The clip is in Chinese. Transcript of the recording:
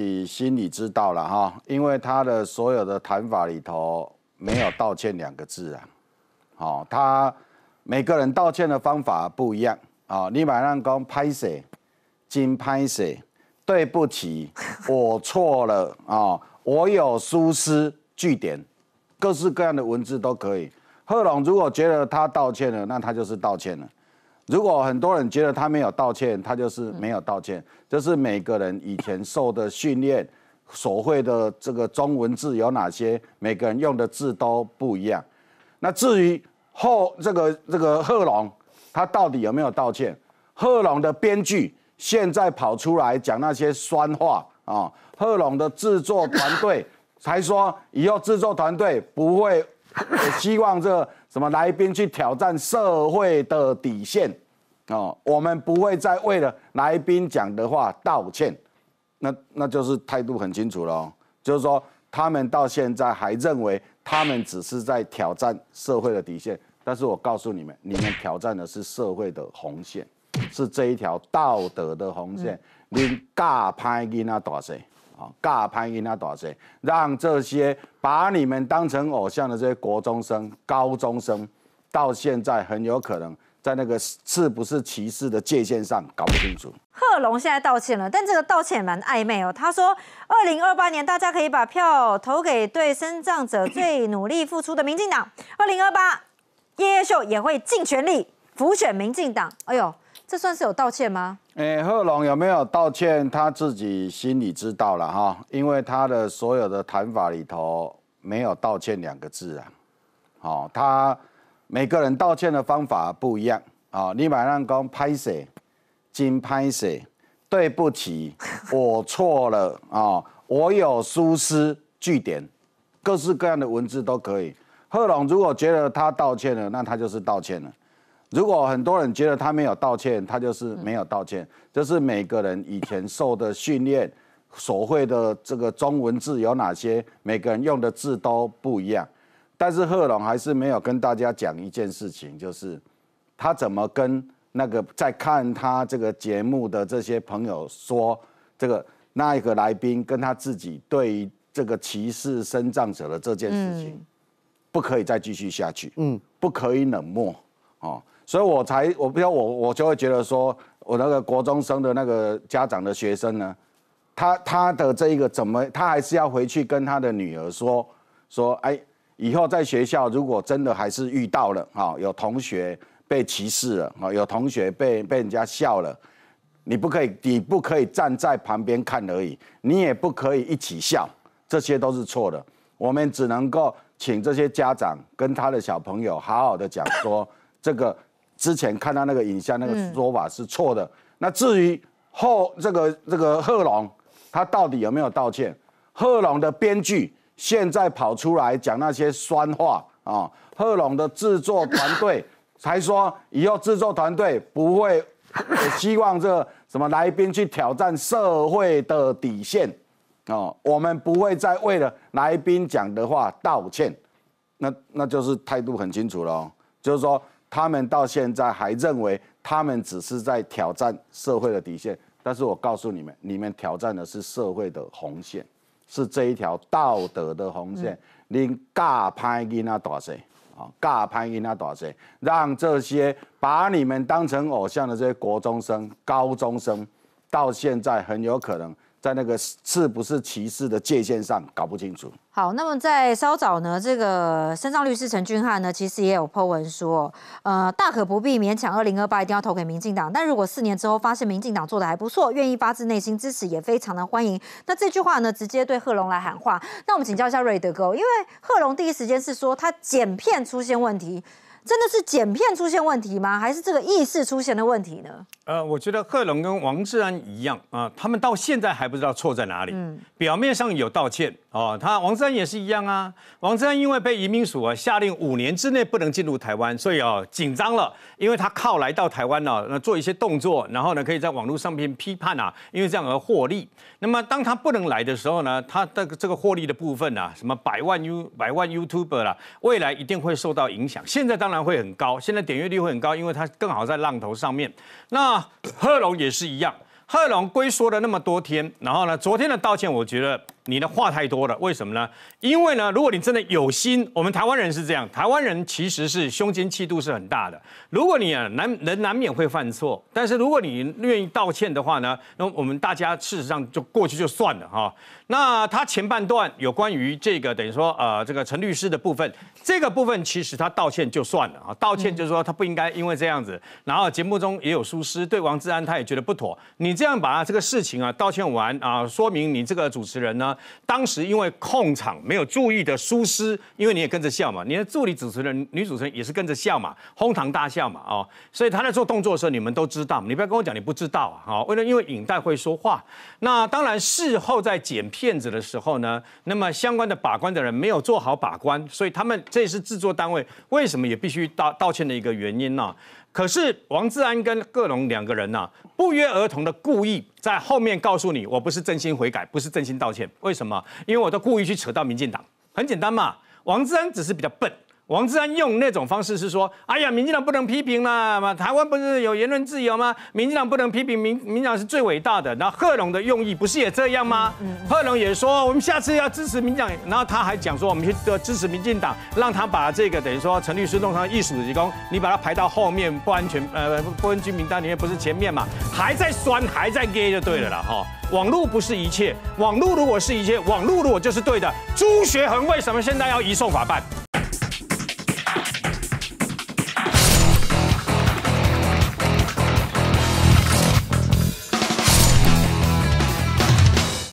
你心里知道了哈，因为他的所有的谈法里头没有道歉两个字啊。好，他每个人道歉的方法不一样啊。你马上讲拍谁，金拍谁，对不起，我错了啊，我有疏失，据点，各式各样的文字都可以。贺龙如果觉得他道歉了，那他就是道歉了。如果很多人觉得他没有道歉，他就是没有道歉，这是每个人以前受的训练所会的这个中文字有哪些，每个人用的字都不一样。那至于后这个这个贺龙，他到底有没有道歉？贺龙的编剧现在跑出来讲那些酸话啊！贺龙的制作团队才说以后制作团队不会。我 希望这什么来宾去挑战社会的底线哦，我们不会再为了来宾讲的话道歉，那那就是态度很清楚了，就是说，他们到现在还认为他们只是在挑战社会的底线，但是我告诉你们，你们挑战的是社会的红线，是这一条道德的红线，你尬拍肩啊，大谢。啊，尬潘英那多少岁？让这些把你们当成偶像的这些国中生、高中生，到现在很有可能在那个是不是歧视的界限上搞不清楚。贺龙现在道歉了，但这个道歉蛮暧昧哦。他说，二零二八年大家可以把票投给对生葬者最努力付出的民进党。二零二八夜夜秀也会尽全力浮选民进党。哎呦！这算是有道歉吗？哎，贺龙有没有道歉？他自己心里知道了哈，因为他的所有的谈法里头没有道歉两个字啊。哦，他每个人道歉的方法不一样啊。你马上刚拍谁？金拍谁？对不起，我错了啊。我有疏失，据点，各式各样的文字都可以。贺龙如果觉得他道歉了，那他就是道歉了。如果很多人觉得他没有道歉，他就是没有道歉。这是每个人以前受的训练所会的这个中文字有哪些，每个人用的字都不一样。但是贺龙还是没有跟大家讲一件事情，就是他怎么跟那个在看他这个节目的这些朋友说，这个那一个来宾跟他自己对于这个歧视身障者的这件事情，不可以再继续下去，嗯，不可以冷漠。哦，所以我才，我不要我，我就会觉得说，我那个国中生的那个家长的学生呢，他他的这一个怎么，他还是要回去跟他的女儿说说，哎，以后在学校如果真的还是遇到了，哈，有同学被歧视了，哈，有同学被被人家笑了，你不可以，你不可以站在旁边看而已，你也不可以一起笑，这些都是错的。我们只能够请这些家长跟他的小朋友好好的讲说。这个之前看到那个影像，那个说法是错的。那至于后这个这个贺龙，他到底有没有道歉？贺龙的编剧现在跑出来讲那些酸话啊！贺龙的制作团队才说，以后制作团队不会，希望这什么来宾去挑战社会的底线啊！我们不会再为了来宾讲的话道歉，那那就是态度很清楚了，就是说。他们到现在还认为他们只是在挑战社会的底线，但是我告诉你们，你们挑战的是社会的红线，是这一条道德的红线。你尬拍囡啊大谁啊，尬拍囡啊大谁？让这些把你们当成偶像的这些国中生、高中生，到现在很有可能。在那个是不是歧视的界限上搞不清楚。好，那么在稍早呢，这个胜上律师陈俊翰呢，其实也有 po 文说，呃，大可不必勉强二零二八一定要投给民进党，但如果四年之后发现民进党做的还不错，愿意发自内心支持，也非常的欢迎。那这句话呢，直接对贺龙来喊话。那我们请教一下瑞德哥，因为贺龙第一时间是说他剪片出现问题。真的是剪片出现问题吗？还是这个意识出现的问题呢？呃，我觉得贺龙跟王志安一样啊，他们到现在还不知道错在哪里。表面上有道歉。哦，他王志安也是一样啊。王志安因为被移民署啊下令五年之内不能进入台湾，所以哦紧张了。因为他靠来到台湾呢，那做一些动作，然后呢可以在网络上面批判啊，因为这样而获利。那么当他不能来的时候呢，他的这个获利的部分啊，什么百万 You 百万 YouTuber 啦，未来一定会受到影响。现在当然会很高，现在点阅率会很高，因为他更好在浪头上面。那贺龙也是一样，贺龙龟缩了那么多天，然后呢，昨天的道歉，我觉得。你的话太多了，为什么呢？因为呢，如果你真的有心，我们台湾人是这样，台湾人其实是胸襟气度是很大的。如果你啊难人难免会犯错，但是如果你愿意道歉的话呢，那我们大家事实上就过去就算了哈。那他前半段有关于这个等于说呃这个陈律师的部分，这个部分其实他道歉就算了啊，道歉就是说他不应该因为这样子。然后节目中也有疏师对王志安他也觉得不妥，你这样把这个事情啊道歉完啊，说明你这个主持人呢。当时因为控场没有注意的疏失，因为你也跟着笑嘛，你的助理主持人、女主持人也是跟着笑嘛，哄堂大笑嘛，哦，所以他在做动作的时候，你们都知道，你不要跟我讲你不知道，好，为了因为影带会说话。那当然，事后在剪片子的时候呢，那么相关的把关的人没有做好把关，所以他们这也是制作单位为什么也必须道道歉的一个原因呢？可是王志安跟各龙两个人呢，不约而同的故意在后面告诉你，我不是真心悔改，不是真心道歉。为什么？因为我都故意去扯到民进党，很简单嘛。王志安只是比较笨。王志安用那种方式是说：“哎呀，民进党不能批评啦，台湾不是有言论自由吗？民进党不能批评民民进党是最伟大的。”然后贺龙的用意不是也这样吗？贺龙也说：“我们下次要支持民进党。”然后他还讲说：“我们去支持民进党，让他把这个等于说陈律师弄上艺术职工，你把他排到后面不安全，呃，不安居名单里面不是前面嘛？还在酸，还在 ge 就对了啦。哈，网络不是一切，网络如果是一切，网络如果就是对的，朱学恒为什么现在要移送法办？”